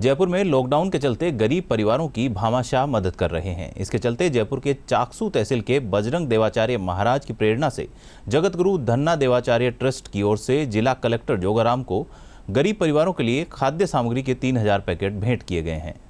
जयपुर में लॉकडाउन के चलते गरीब परिवारों की भामाशाह मदद कर रहे हैं इसके चलते जयपुर के चाकसू तहसील के बजरंग देवाचार्य महाराज की प्रेरणा से जगतगुरु धन्ना देवाचार्य ट्रस्ट की ओर से जिला कलेक्टर जोगाराम को गरीब परिवारों के लिए खाद्य सामग्री के तीन हजार पैकेट भेंट किए गए हैं